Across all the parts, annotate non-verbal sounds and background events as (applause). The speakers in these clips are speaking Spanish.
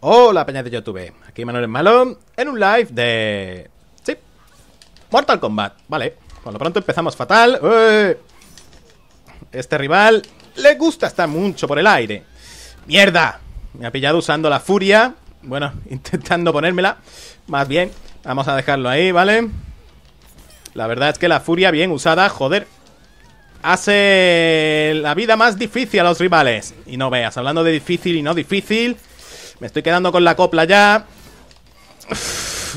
Hola, peña de YouTube. Aquí Manuel Malón, en un live de... Sí. Mortal Kombat. Vale. Por lo pronto empezamos fatal. Eh, este rival le gusta estar mucho por el aire. ¡Mierda! Me ha pillado usando la furia. Bueno, (laughs) intentando ponérmela. Más bien. Vamos a dejarlo ahí, ¿vale? La verdad es que la furia bien usada, joder. Hace la vida más difícil a los rivales. Y no veas, hablando de difícil y no difícil... Me estoy quedando con la copla ya.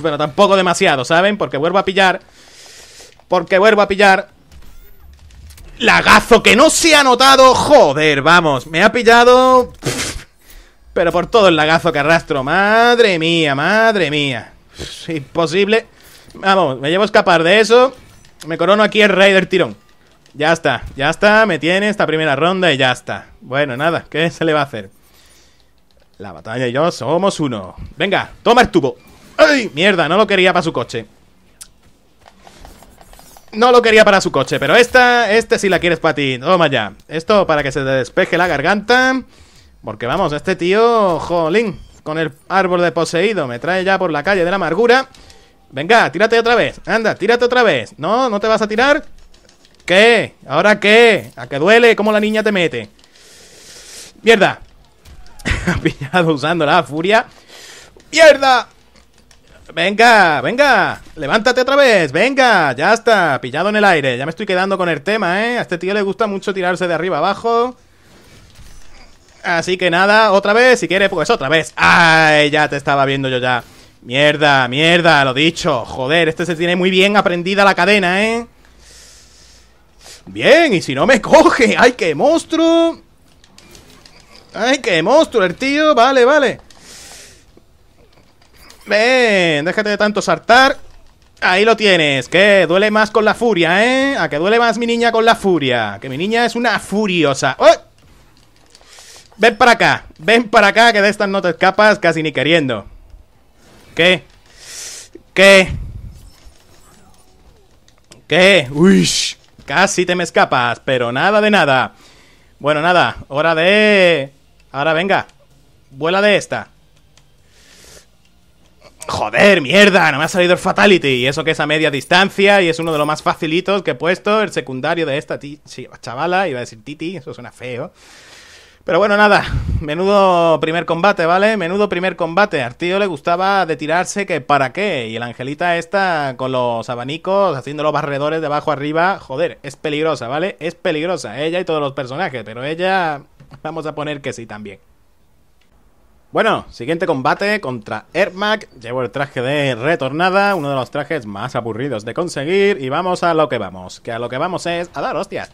pero tampoco demasiado, ¿saben? Porque vuelvo a pillar. Porque vuelvo a pillar. Lagazo que no se ha notado. Joder, vamos. Me ha pillado. pero por todo el lagazo que arrastro. Madre mía, madre mía. imposible. Vamos, me llevo a escapar de eso. Me corono aquí el raider tirón. Ya está, ya está, me tiene esta primera ronda y ya está. Bueno, nada, ¿qué se le va a hacer? La batalla y yo somos uno. Venga, toma el tubo. ¡Ay! Mierda, no lo quería para su coche. No lo quería para su coche, pero esta, este sí la quieres para ti. Toma ya. Esto para que se te despeje la garganta. Porque vamos, este tío, jolín, con el árbol de poseído, me trae ya por la calle de la amargura. Venga, tírate otra vez. Anda, tírate otra vez. No, no te vas a tirar. ¿Qué? ¿Ahora qué? ¿A que duele? ¿Cómo la niña te mete? Mierda ha (laughs) pillado usando la furia. ¡Mierda! Venga, venga, levántate otra vez, venga, ya está, pillado en el aire, ya me estoy quedando con el tema, ¿eh? A este tío le gusta mucho tirarse de arriba abajo. Así que nada, otra vez, si quiere, pues otra vez. ¡Ay, ya te estaba viendo yo ya! Mierda, mierda, lo dicho, joder, este se tiene muy bien aprendida la cadena, ¿eh? Bien, y si no me coge, ¡ay, qué monstruo! Ay, qué monstruo, el tío. Vale, vale. Ven, déjate de tanto saltar. Ahí lo tienes, que duele más con la furia, ¿eh? A que duele más mi niña con la furia. Que mi niña es una furiosa. ¡Oh! Ven para acá, ven para acá, que de estas no te escapas casi ni queriendo. ¿Qué? ¿Qué? ¿Qué? ¡Uy! Casi te me escapas, pero nada de nada. Bueno, nada, hora de... Ahora venga. Vuela de esta. Joder, mierda, no me ha salido el Fatality. Y eso que es a media distancia y es uno de los más facilitos que he puesto. El secundario de esta chavala, iba a decir Titi, eso suena feo. Pero bueno, nada, menudo primer combate, ¿vale? Menudo primer combate. Al tío le gustaba de tirarse que para qué. Y la angelita esta con los abanicos, haciendo los barredores de abajo arriba. Joder, es peligrosa, ¿vale? Es peligrosa, ella y todos los personajes. Pero ella (laughs) Vamos a poner que sí también. Bueno, siguiente combate contra Ermac. Llevo el traje de retornada, uno de los trajes más aburridos de conseguir. Y vamos a lo que vamos, que a lo que vamos es a dar hostias.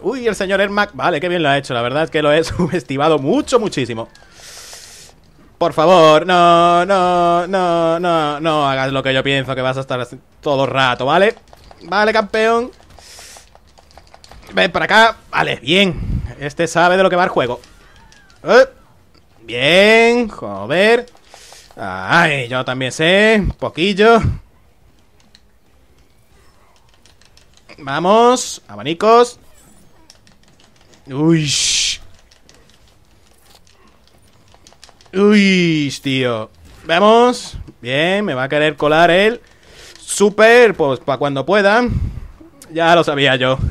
Uy, el señor Ermac, vale, qué bien lo ha hecho. La verdad es que lo he (laughs) subestimado mucho, muchísimo. Por favor, no, no, no, no, no hagas lo que yo pienso que vas a estar todo el rato, ¿vale? Vale, campeón. Ven para acá. Vale, bien. Este sabe de lo que va el juego. Eh, bien, joder. Ay, yo también sé. Un poquillo. Vamos, abanicos. Uy. Uy, tío. Vamos. Bien, me va a querer colar el super, pues para cuando pueda. Ya lo sabía yo. (laughs)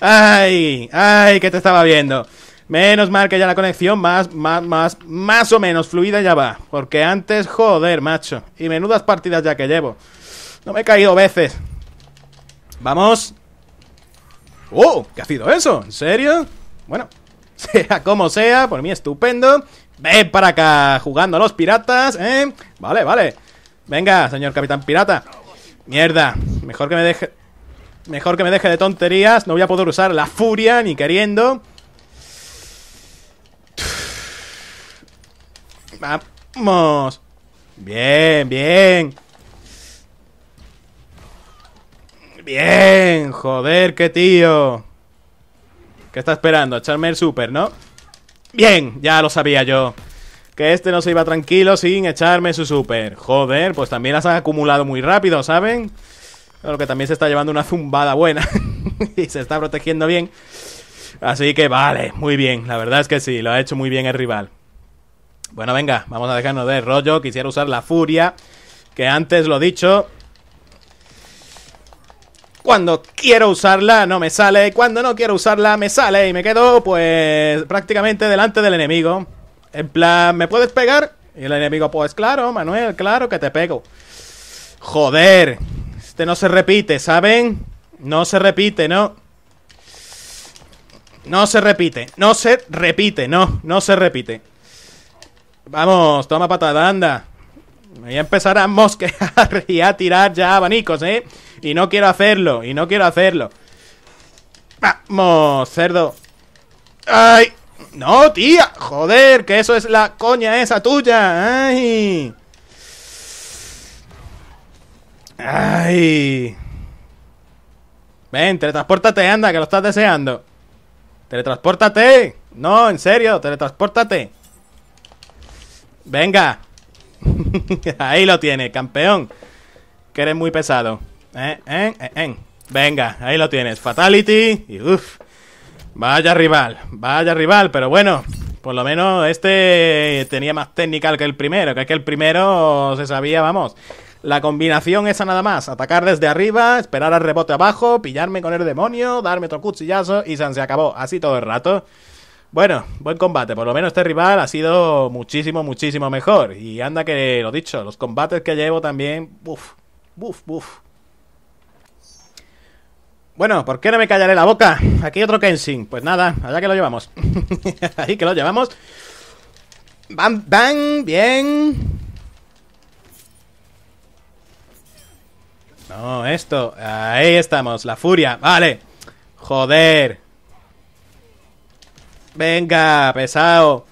Ay, ay, que te estaba viendo. Menos mal que ya la conexión más, más, más, más o menos fluida ya va. Porque antes, joder, macho. Y menudas partidas ya que llevo. No me he caído veces. Vamos. ¡Oh! ¿Qué ha sido eso? ¿En serio? Bueno, (laughs) sea como sea, por mí estupendo. Ven para acá, jugando a los piratas, ¿eh? Vale, vale. Venga, señor capitán pirata. Mierda, mejor que me deje... Mejor que me deje de tonterías. No voy a poder usar la furia ni queriendo. Vamos. Bien, bien. Bien, joder, qué tío. ¿Qué está esperando? Echarme el super, ¿no? Bien, ya lo sabía yo. Que este no se iba tranquilo sin echarme su super. Joder, pues también las han acumulado muy rápido, ¿saben? Lo que también se está llevando una zumbada buena (laughs) y se está protegiendo bien. Así que vale, muy bien. La verdad es que sí, lo ha hecho muy bien el rival. Bueno, venga, vamos a dejarnos de rollo. Quisiera usar la furia. Que antes lo he dicho. Cuando quiero usarla no me sale. Cuando no quiero usarla me sale. Y me quedo pues prácticamente delante del enemigo. En plan, ¿me puedes pegar? Y el enemigo pues claro, Manuel, claro que te pego. Joder. Este no se repite, ¿saben? No se repite, ¿no? No se repite, no se repite, no, no se repite. Vamos, toma patada, anda. Voy a empezar a mosquear (laughs) y a tirar ya abanicos, ¿eh? Y no quiero hacerlo, y no quiero hacerlo. Vamos, cerdo. ¡Ay! ¡No, tía! ¡Joder! Que eso es la coña esa tuya. ¡Ay! Ay. Ven, teletranspórtate, anda, que lo estás deseando. Teletransportate, No, en serio, teletransportate. Venga. (laughs) ahí lo tiene, campeón. Que eres muy pesado. Eh, eh, eh, Venga, ahí lo tienes. Fatality. Y Vaya rival, vaya rival, pero bueno, por lo menos este tenía más técnica que el primero, que es que el primero se sabía, vamos, la combinación esa nada más, atacar desde arriba, esperar al rebote abajo, pillarme con el demonio, darme otro cuchillazo y se acabó, así todo el rato. Bueno, buen combate, por lo menos este rival ha sido muchísimo, muchísimo mejor. Y anda que lo dicho, los combates que llevo también, buf, buf, buf. Bueno, ¿por qué no me callaré la boca? Aquí otro Kenshin. Pues nada, allá que lo llevamos. (laughs) Ahí que lo llevamos. Bam, bam, bien. No, esto. Ahí estamos, la furia. Vale. Joder. Venga, pesado.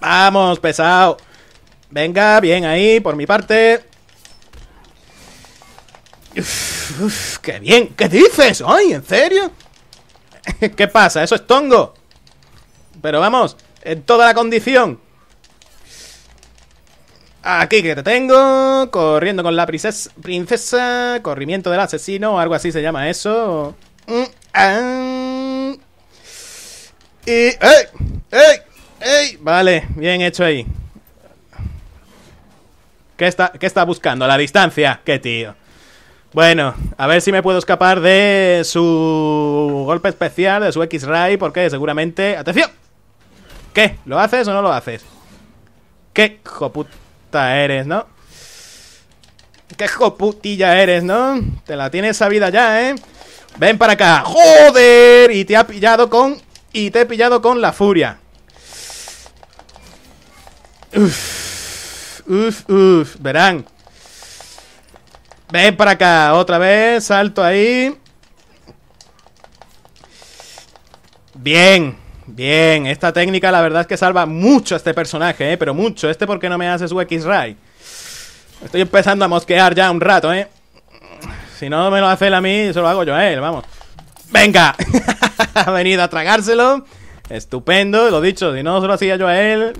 Vamos, pesado. Venga, bien ahí, por mi parte. Uf, ¡Qué bien! ¿Qué dices? ¡Ay, en serio! (laughs) ¿Qué pasa? Eso es tongo. Pero vamos, en toda la condición. Aquí que te tengo, corriendo con la princesa, princesa, corrimiento del asesino, O algo así se llama eso. Mm, ah. Y, ¡Ey! ¡Ey! ¡Ey! Vale, bien hecho ahí. ¿Qué está, ¿Qué está buscando? ¿La distancia? ¡Qué tío! Bueno, a ver si me puedo escapar de su golpe especial, de su X-Ray, porque seguramente... ¡Atención! ¿Qué? ¿Lo haces o no lo haces? ¿Qué? Joput eres, ¿no? Qué joputilla eres, ¿no? Te la tienes sabida ya, ¿eh? Ven para acá. ¡Joder! Y te ha pillado con... Y te he pillado con la furia. Uf, uf, uf. Verán. Ven para acá. Otra vez. Salto ahí. Bien. Bien, esta técnica la verdad es que salva mucho a este personaje, ¿eh? Pero mucho. Este, ¿por qué no me su X-Ray? Estoy empezando a mosquear ya un rato, ¿eh? Si no me lo hace él a mí, se lo hago yo a él, vamos. ¡Venga! (laughs) ha venido a tragárselo. Estupendo, lo dicho. Si no se lo hacía yo a él,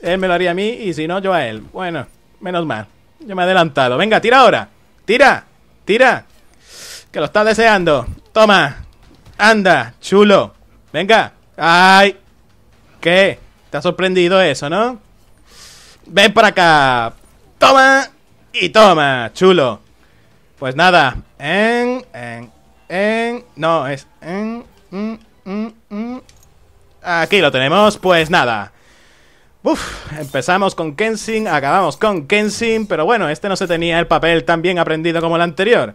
él me lo haría a mí. Y si no, yo a él. Bueno, menos mal. Yo me he adelantado. Venga, tira ahora. Tira, tira. Que lo está deseando. Toma. Anda, chulo. Venga. Ay. ¿Qué? ¿Te ha sorprendido eso, no? Ven para acá. Toma. Y toma, chulo. Pues nada. En, en, en. No, es en. en, mm, en, mm, mm. Aquí lo tenemos. Pues nada. Uf, empezamos con Kenshin, acabamos con Kenshin, pero bueno, este no se tenía el papel tan bien aprendido como el anterior.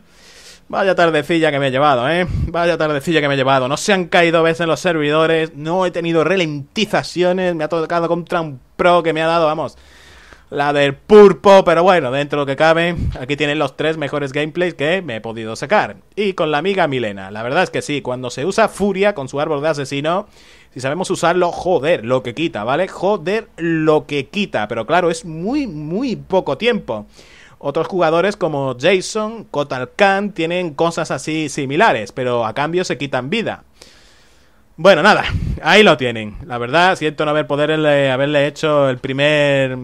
Vaya tardecilla que me he llevado, ¿eh? Vaya tardecilla que me he llevado. No se han caído veces los servidores, no he tenido ralentizaciones, me ha tocado contra un pro que me ha dado, vamos, la del purpo, pero bueno, dentro de lo que cabe, aquí tienen los tres mejores gameplays que me he podido sacar. Y con la amiga Milena, la verdad es que sí, cuando se usa Furia con su árbol de asesino, si sabemos usarlo, joder, lo que quita, ¿vale? Joder, lo que quita, pero claro, es muy, muy poco tiempo. Otros jugadores como Jason, Kotal Khan tienen cosas así similares, pero a cambio se quitan vida. Bueno, nada, (laughs) ahí lo tienen. La verdad, siento no haber poderle, eh, haberle hecho el primer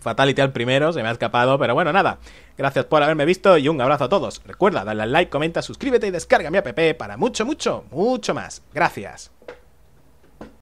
Fatality al primero, se me ha escapado, pero bueno, nada. Gracias por haberme visto y un abrazo a todos. Recuerda, dale al like, comenta, suscríbete y descarga mi app para mucho, mucho, mucho más. Gracias.